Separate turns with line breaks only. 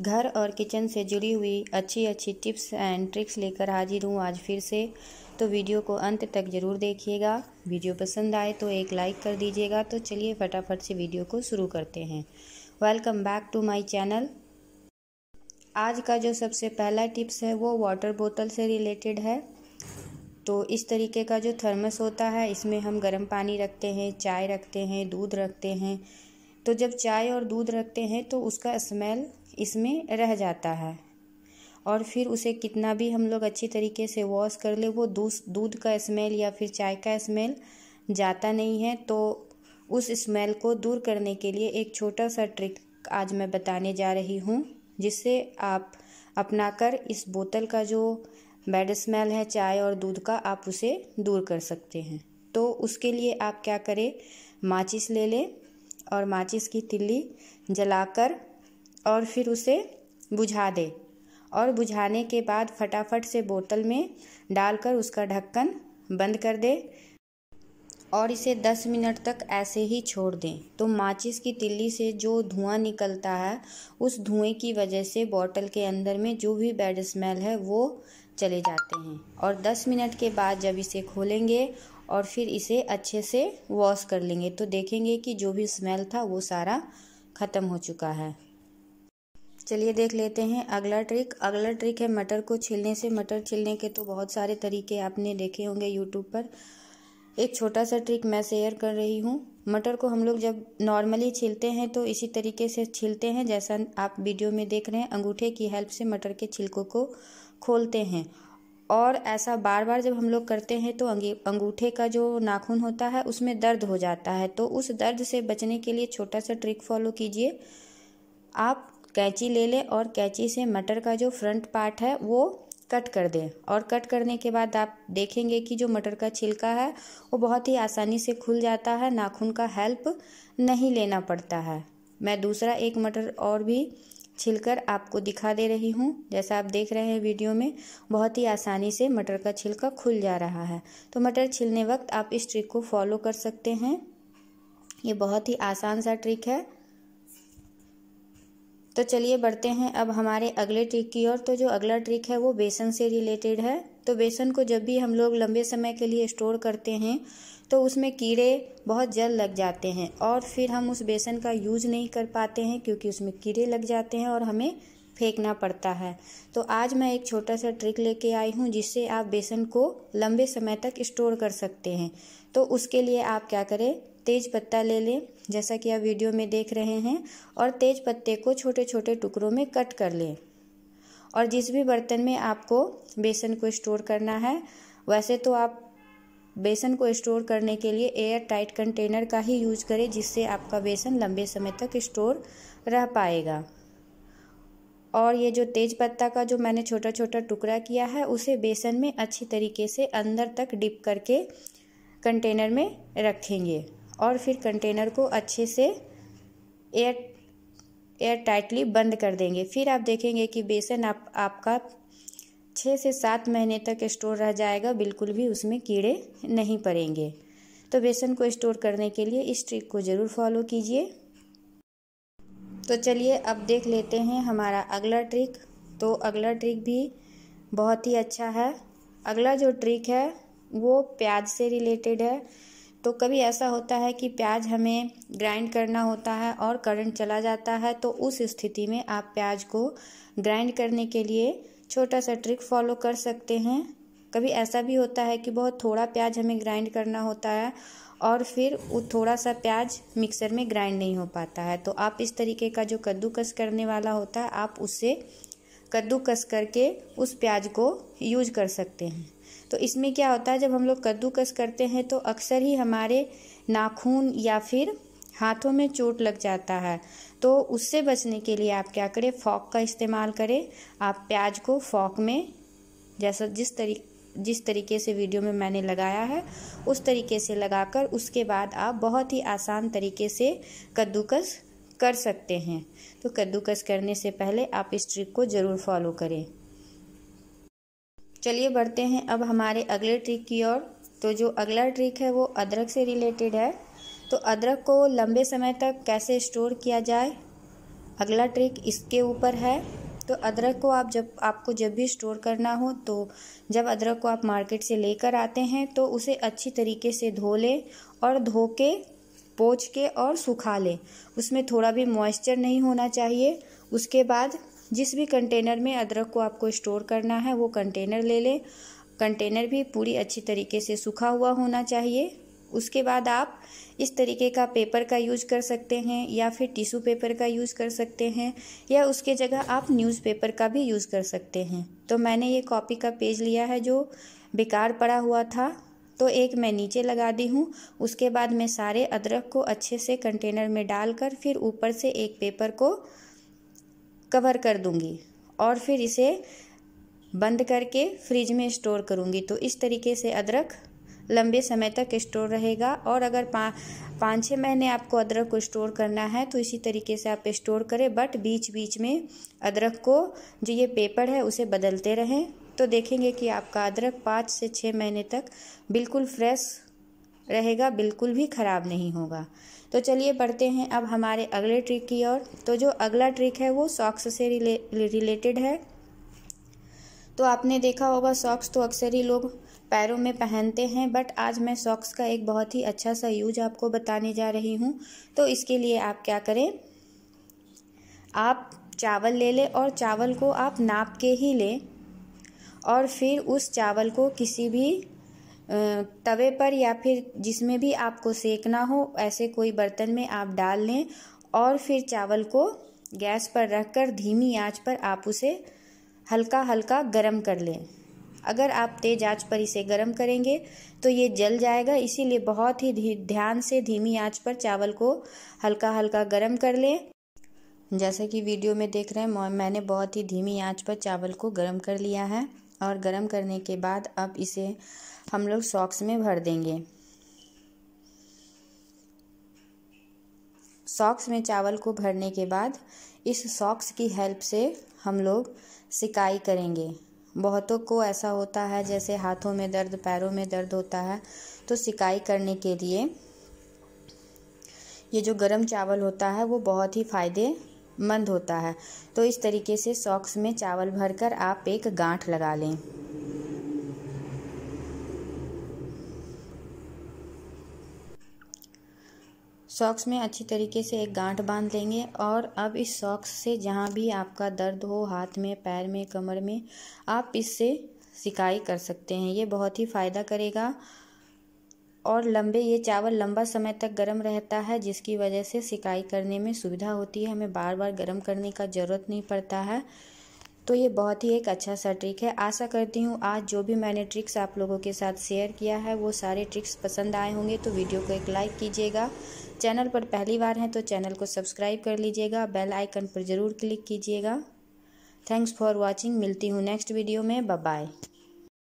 घर और किचन से जुड़ी हुई अच्छी अच्छी टिप्स एंड ट्रिक्स लेकर हाजिर हूँ आज फिर से तो वीडियो को अंत तक ज़रूर देखिएगा वीडियो पसंद आए तो एक लाइक कर दीजिएगा तो चलिए फटाफट से वीडियो को शुरू करते हैं welcome back to my channel आज का जो सबसे पहला टिप्स है वो वाटर बोतल से रिलेटेड है तो इस तरीके का जो थर्मस होता है इसमें हम गर्म पानी रखते हैं चाय रखते हैं दूध रखते हैं तो जब चाय और दूध रखते हैं तो उसका स्मेल इसमें रह जाता है और फिर उसे कितना भी हम लोग अच्छी तरीके से वॉश कर ले वो दूध का स्मेल या फिर चाय का स्मेल जाता नहीं है तो उस स्मेल को दूर करने के लिए एक छोटा सा ट्रिक आज मैं बताने जा रही हूँ जिससे आप अपनाकर इस बोतल का जो बैड स्मेल है चाय और दूध का आप उसे दूर कर सकते हैं तो उसके लिए आप क्या करें माचिस ले लें और माचिस की तिल्ली जलाकर और फिर उसे बुझा दे और बुझाने के बाद फटाफट से बोतल में डालकर उसका ढक्कन बंद कर दे और इसे 10 मिनट तक ऐसे ही छोड़ दें तो माचिस की तिल्ली से जो धुआं निकलता है उस धुएं की वजह से बोतल के अंदर में जो भी बैड स्मेल है वो चले जाते हैं और 10 मिनट के बाद जब इसे खोलेंगे और फिर इसे अच्छे से वॉश कर लेंगे तो देखेंगे कि जो भी स्मेल था वो सारा ख़त्म हो चुका है चलिए देख लेते हैं अगला ट्रिक अगला ट्रिक है मटर को छिलने से मटर छिलने के तो बहुत सारे तरीके आपने देखे होंगे यूट्यूब पर एक छोटा सा ट्रिक मैं शेयर कर रही हूँ मटर को हम लोग जब नॉर्मली छीलते हैं तो इसी तरीके से छीलते हैं जैसा आप वीडियो में देख रहे हैं अंगूठे की हेल्प से मटर के छिलकों को खोलते हैं और ऐसा बार बार जब हम लोग करते हैं तो अंगूठे का जो नाखून होता है उसमें दर्द हो जाता है तो उस दर्द से बचने के लिए छोटा सा ट्रिक फॉलो कीजिए आप कैंची ले ले और कैंची से मटर का जो फ्रंट पार्ट है वो कट कर दें और कट करने के बाद आप देखेंगे कि जो मटर का छिलका है वो बहुत ही आसानी से खुल जाता है नाखून का हेल्प नहीं लेना पड़ता है मैं दूसरा एक मटर और भी छिलकर आपको दिखा दे रही हूँ जैसा आप देख रहे हैं वीडियो में बहुत ही आसानी से मटर का छिलका खुल जा रहा है तो मटर छिलने वक्त आप इस ट्रिक को फॉलो कर सकते हैं ये बहुत ही आसान सा ट्रिक है तो चलिए बढ़ते हैं अब हमारे अगले ट्रिक की ओर तो जो अगला ट्रिक है वो बेसन से रिलेटेड है तो बेसन को जब भी हम लोग लंबे समय के लिए स्टोर करते हैं तो उसमें कीड़े बहुत जल्द लग जाते हैं और फिर हम उस बेसन का यूज नहीं कर पाते हैं क्योंकि उसमें कीड़े लग जाते हैं और हमें फेंकना पड़ता है तो आज मैं एक छोटा सा ट्रिक लेके आई हूँ जिससे आप बेसन को लंबे समय तक स्टोर कर सकते हैं तो उसके लिए आप क्या करें तेज पत्ता ले लें जैसा कि आप वीडियो में देख रहे हैं और तेज पत्ते को छोटे छोटे टुकड़ों में कट कर लें और जिस भी बर्तन में आपको बेसन को स्टोर करना है वैसे तो आप बेसन को स्टोर करने के लिए एयर टाइट कंटेनर का ही यूज करें जिससे आपका बेसन लंबे समय तक स्टोर रह पाएगा और ये जो तेज पत्ता का जो मैंने छोटा छोटा टुकड़ा किया है उसे बेसन में अच्छी तरीके से अंदर तक डिप करके कंटेनर में रखेंगे और फिर कंटेनर को अच्छे से एयर एयर टाइटली बंद कर देंगे फिर आप देखेंगे कि बेसन आप आपका छः से सात महीने तक स्टोर रह जाएगा बिल्कुल भी उसमें कीड़े नहीं पड़ेंगे तो बेसन को स्टोर करने के लिए इस ट्रिक को ज़रूर फॉलो कीजिए तो चलिए अब देख लेते हैं हमारा अगला ट्रिक तो अगला ट्रिक भी बहुत ही अच्छा है अगला जो ट्रिक है वो प्याज से रिलेटेड है तो कभी ऐसा होता है कि प्याज हमें ग्राइंड करना होता है और करंट चला जाता है तो उस स्थिति में आप प्याज को ग्राइंड करने के लिए छोटा सा ट्रिक फॉलो कर सकते हैं कभी ऐसा भी होता है कि बहुत थोड़ा प्याज हमें ग्राइंड करना होता है और फिर वो थोड़ा सा प्याज मिक्सर में ग्राइंड नहीं हो पाता है तो आप इस तरीके का जो कद्दूकस करने वाला होता है आप उससे कद्दूकस करके उस प्याज को यूज कर सकते हैं तो इसमें क्या होता है जब हम लोग कद्दूकस करते हैं तो अक्सर ही हमारे नाखून या फिर हाथों में चोट लग जाता है तो उससे बचने के लिए आप क्या करें फॉक का इस्तेमाल करें आप प्याज को फॉक में जैसा जिस तरी जिस तरीके से वीडियो में मैंने लगाया है उस तरीके से लगाकर उसके बाद आप बहुत ही आसान तरीके से कद्दूकस कर सकते हैं तो कद्दूकस करने से पहले आप इस ट्रिक को ज़रूर फॉलो करें चलिए बढ़ते हैं अब हमारे अगले ट्रिक की ओर तो जो अगला ट्रिक है वो अदरक से रिलेटेड है तो अदरक को लंबे समय तक कैसे स्टोर किया जाए अगला ट्रिक इसके ऊपर है तो अदरक को आप जब आपको जब भी स्टोर करना हो तो जब अदरक को आप मार्केट से लेकर आते हैं तो उसे अच्छी तरीके से धो लें और धो के पोच के और सुखा लें उसमें थोड़ा भी मॉइस्चर नहीं होना चाहिए उसके बाद जिस भी कंटेनर में अदरक को आपको स्टोर करना है वो कंटेनर ले लें कंटेनर भी पूरी अच्छी तरीके से सूखा हुआ होना चाहिए उसके बाद आप इस तरीके का पेपर का यूज कर सकते हैं या फिर टिश्यू पेपर का यूज़ कर सकते हैं या उसके जगह आप न्यूज़पेपर का भी यूज़ कर सकते हैं तो मैंने ये कॉपी का पेज लिया है जो बेकार पड़ा हुआ था तो एक मैं नीचे लगा दी हूँ उसके बाद मैं सारे अदरक को अच्छे से कंटेनर में डालकर फिर ऊपर से एक पेपर को कवर कर दूंगी और फिर इसे बंद करके फ्रिज में स्टोर करूंगी तो इस तरीके से अदरक लंबे समय तक स्टोर रहेगा और अगर पा पाँच छः महीने आपको अदरक को स्टोर करना है तो इसी तरीके से आप स्टोर करें बट बीच बीच में अदरक को जो ये पेपर है उसे बदलते रहें तो देखेंगे कि आपका अदरक पाँच से छः महीने तक बिल्कुल फ्रेश रहेगा बिल्कुल भी ख़राब नहीं होगा तो चलिए बढ़ते हैं अब हमारे अगले ट्रिक की ओर तो जो अगला ट्रिक है वो सॉक्स से रिले रिलेटेड है तो आपने देखा होगा सॉक्स तो अक्सर ही लोग पैरों में पहनते हैं बट आज मैं सॉक्स का एक बहुत ही अच्छा सा यूज आपको बताने जा रही हूँ तो इसके लिए आप क्या करें आप चावल ले लें और चावल को आप नाप के ही लें और फिर उस चावल को किसी भी तवे पर या फिर जिसमें भी आपको सेकना हो ऐसे कोई बर्तन में आप डाल लें और फिर चावल को गैस पर रखकर धीमी आंच पर आप उसे हल्का हल्का गरम कर लें अगर आप तेज आंच पर इसे गरम करेंगे तो ये जल जाएगा इसीलिए बहुत ही ध्यान से धीमी आंच पर चावल को हल्का हल्का गरम कर लें जैसा कि वीडियो में देख रहे हैं मैंने बहुत ही धीमी आंच पर चावल को गरम कर लिया है और गर्म करने के बाद अब इसे हम लोग सॉक्स में भर देंगे सॉक्स में चावल को भरने के बाद इस सॉक्स की हेल्प से हम लोग सिकाई करेंगे बहुतों को ऐसा होता है जैसे हाथों में दर्द पैरों में दर्द होता है तो सिकाई करने के लिए ये जो गरम चावल होता है वो बहुत ही फ़ायदे मंद होता है तो इस तरीके से सॉक्स में चावल भरकर आप एक गांठ लगा लें सॉक्स में अच्छी तरीके से एक गांठ बांध लेंगे और अब इस सॉक्स से जहां भी आपका दर्द हो हाथ में पैर में कमर में आप इससे सिकाई कर सकते हैं ये बहुत ही फ़ायदा करेगा और लंबे ये चावल लंबा समय तक गर्म रहता है जिसकी वजह से सिकाई करने में सुविधा होती है हमें बार बार गर्म करने का ज़रूरत नहीं पड़ता है तो ये बहुत ही एक अच्छा सा ट्रिक है आशा करती हूँ आज जो भी मैंने ट्रिक्स आप लोगों के साथ शेयर किया है वो सारे ट्रिक्स पसंद आए होंगे तो वीडियो को एक लाइक कीजिएगा चैनल पर पहली बार हैं तो चैनल को सब्सक्राइब कर लीजिएगा बेल आइकन पर ज़रूर क्लिक कीजिएगा थैंक्स फॉर वॉचिंग मिलती हूँ नेक्स्ट वीडियो में बाय